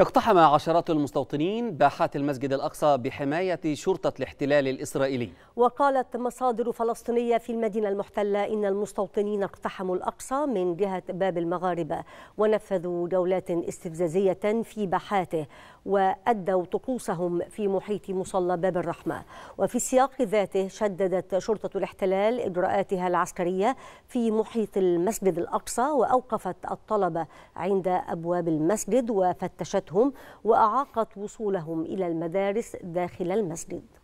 اقتحم عشرات المستوطنين باحات المسجد الأقصى بحماية شرطة الاحتلال الإسرائيلي وقالت مصادر فلسطينية في المدينة المحتلة إن المستوطنين اقتحموا الأقصى من جهة باب المغاربة ونفذوا جولات استفزازية في باحاته وأدوا طقوسهم في محيط مصلى باب الرحمة وفي السياق ذاته شددت شرطة الاحتلال إجراءاتها العسكرية في محيط المسجد الأقصى وأوقفت الطلبة عند أبواب المسجد وفتشت وأعاقت وصولهم إلى المدارس داخل المسجد